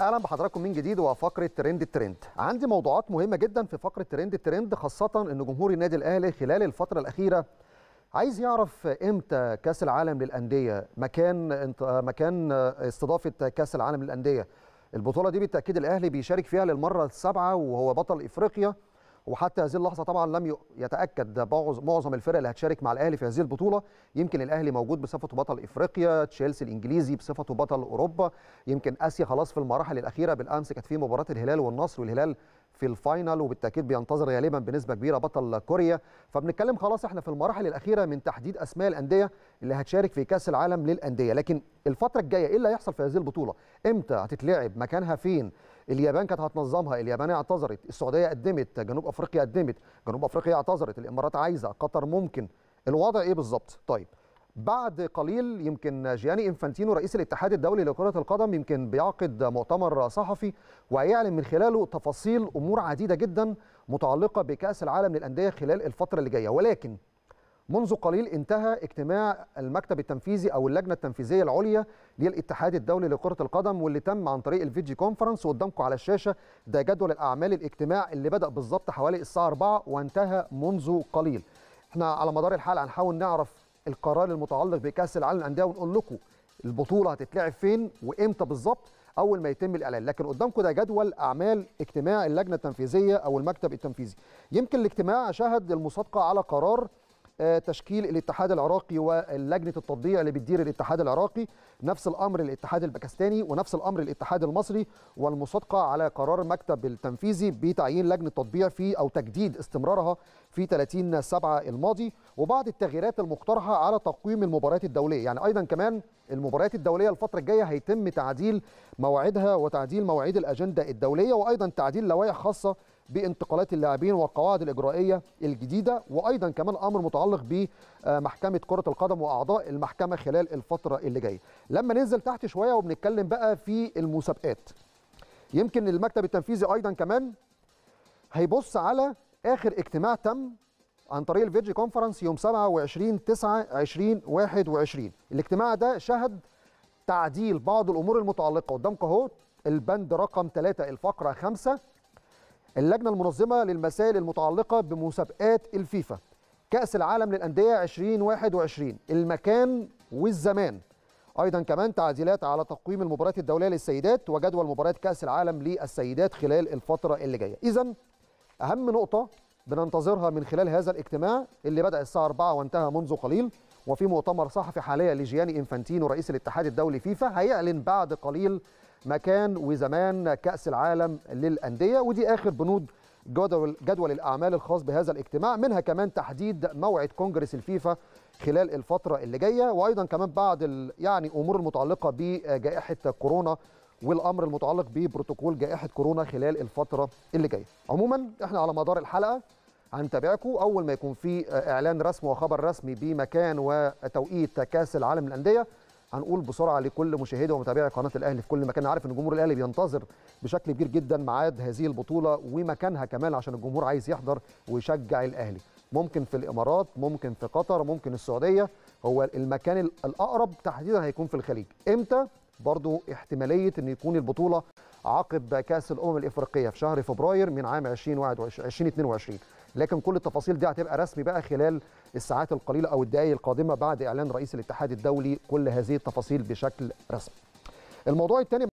اهلا بحضراتكم من جديد وفقره ترند الترند عندي موضوعات مهمه جدا في فقره ترند الترند خاصه ان جمهور النادي الاهلي خلال الفتره الاخيره عايز يعرف امتى كاس العالم للانديه مكان انت مكان استضافه كاس العالم للانديه البطوله دي بالتاكيد الاهلي بيشارك فيها للمره السابعه وهو بطل افريقيا وحتى هذه اللحظه طبعا لم يتاكد معظم الفرق اللي هتشارك مع الاهلي في هذه البطوله يمكن الاهلي موجود بصفته بطل افريقيا تشيلسي الانجليزي بصفته بطل اوروبا يمكن اسيا خلاص في المراحل الاخيره بالامس كانت في مباراه الهلال والنصر والهلال في الفاينل وبالتاكيد بينتظر غالبا بنسبه كبيره بطل كوريا فبنتكلم خلاص احنا في المراحل الاخيره من تحديد اسماء الانديه اللي هتشارك في كاس العالم للانديه لكن الفتره الجايه ايه اللي هيحصل في هذه البطوله امتى هتتلعب مكانها فين اليابان كانت هتنظمها اليابان اعتذرت السعوديه قدمت جنوب افريقيا قدمت جنوب افريقيا اعتذرت الامارات عايزه قطر ممكن الوضع ايه بالظبط طيب بعد قليل يمكن جياني انفانتينو رئيس الاتحاد الدولي لكرة القدم يمكن بيعقد مؤتمر صحفي ويعلن من خلاله تفاصيل امور عديدة جدا متعلقة بكأس العالم للأندية خلال الفترة اللي جاية ولكن منذ قليل انتهى اجتماع المكتب التنفيذي او اللجنه التنفيذيه العليا للاتحاد الدولي لكره القدم واللي تم عن طريق الفيديو كونفرنس وقدامكم على الشاشه ده جدول الاعمال الاجتماع اللي بدا بالظبط حوالي الساعه 4 وانتهى منذ قليل. احنا على مدار الحلقه هنحاول نعرف القرار المتعلق بكاس العالم للانديه ونقول لكم البطوله هتتلعب فين وامتى بالظبط اول ما يتم الاعلان لكن قدامكم ده جدول اعمال اجتماع اللجنه التنفيذيه او المكتب التنفيذي يمكن الاجتماع شهد المصادقه على قرار آه، تشكيل الاتحاد العراقي ولجنه التطبيع اللي بتدير الاتحاد العراقي نفس الامر الاتحاد الباكستاني ونفس الامر الاتحاد المصري والمصادقه على قرار المكتب التنفيذي بتعيين لجنه تطبيع في او تجديد استمرارها في 30 7 الماضي وبعض التغييرات المقترحه على تقويم المباريات الدوليه يعني ايضا كمان المباريات الدوليه الفتره الجايه هيتم تعديل مواعيدها وتعديل مواعيد الاجنده الدوليه وايضا تعديل لوائح خاصه بانتقالات اللاعبين والقواعد الاجرائيه الجديده وايضا كمان امر متعلق بمحكمه كره القدم واعضاء المحكمه خلال الفتره اللي جايه لما ننزل تحت شويه وبنتكلم بقى في المسابقات يمكن المكتب التنفيذي ايضا كمان هيبص على اخر اجتماع تم عن طريق الفيديو كونفرنس يوم 27 9 2021 الاجتماع ده شهد تعديل بعض الامور المتعلقه قدامكم اهو البند رقم 3 الفقره 5 اللجنة المنظمة للمسائل المتعلقة بمسابقات الفيفا كأس العالم للأندية 2021 المكان والزمان أيضا كمان تعديلات على تقويم المباريات الدولية للسيدات وجدول مباريات كأس العالم للسيدات خلال الفترة اللي جاية إذا أهم نقطة بننتظرها من خلال هذا الاجتماع اللي بدأ الساعة 4 وانتهى منذ قليل وفي مؤتمر صحفي حاليا لجياني انفانتينو رئيس الاتحاد الدولي فيفا هيعلن بعد قليل مكان وزمان كأس العالم للأندية ودي آخر بنود جدول, جدول الأعمال الخاص بهذا الاجتماع منها كمان تحديد موعد كونجرس الفيفا خلال الفترة اللي جاية وأيضا كمان بعض يعني أمور المتعلقة بجائحة كورونا والامر المتعلق ببروتوكول جائحه كورونا خلال الفتره اللي جايه عموما احنا على مدار الحلقه هنتابعكم اول ما يكون في اعلان رسمي وخبر رسمي بمكان وتوقيت كاس العالم للانديه هنقول بسرعه لكل مشاهدي ومتابعي قناه الاهلي في كل مكان أنا عارف ان جمهور الاهلي بينتظر بشكل كبير جدا ميعاد هذه البطوله ومكانها كمان عشان الجمهور عايز يحضر ويشجع الاهلي ممكن في الامارات ممكن في قطر ممكن السعوديه هو المكان الاقرب تحديدا هيكون في الخليج امتى برضو احتماليه ان يكون البطوله عقب كاس الامم الافريقيه في شهر فبراير من عام 2021 2022 لكن كل التفاصيل دي هتبقى رسمي بقى خلال الساعات القليله او الدقائق القادمه بعد اعلان رئيس الاتحاد الدولي كل هذه التفاصيل بشكل رسمي. الموضوع الثاني